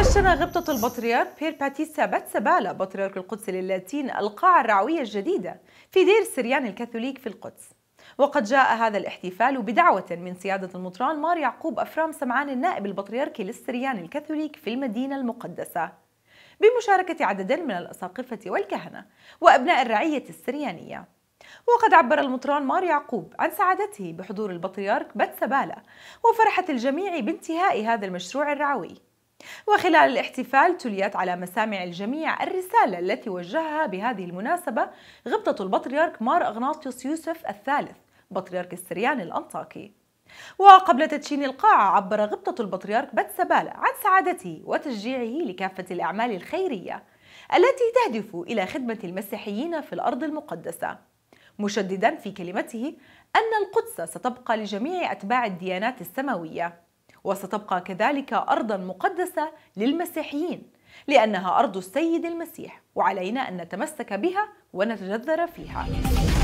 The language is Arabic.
نشر غبطة البطريرك بير باتيسا باتسابالا بطريرك القدس للاتين القاعة الرعوية الجديدة في دير السريان الكاثوليك في القدس وقد جاء هذا الاحتفال بدعوة من سيادة المطران مار يعقوب أفرام سمعان النائب البطريركي للسريان الكاثوليك في المدينة المقدسة بمشاركة عدد من الأساقفة والكهنة وأبناء الرعية السريانية وقد عبر المطران مار يعقوب عن سعادته بحضور البطريرك باتسابالا وفرحة الجميع بانتهاء هذا المشروع الرعوي وخلال الاحتفال تليت على مسامع الجميع الرسالة التي وجهها بهذه المناسبة غبطة البطريرك مار أغناطيوس يوسف الثالث بطريرك السريان الأنطاكي وقبل تدشين القاعة عبر غبطة البطريرك بتسبالة عن سعادته وتشجيعه لكافة الأعمال الخيرية التي تهدف إلى خدمة المسيحيين في الأرض المقدسة مشددا في كلمته أن القدس ستبقى لجميع أتباع الديانات السماوية وستبقى كذلك أرضا مقدسة للمسيحيين لأنها أرض السيد المسيح وعلينا أن نتمسك بها ونتجذر فيها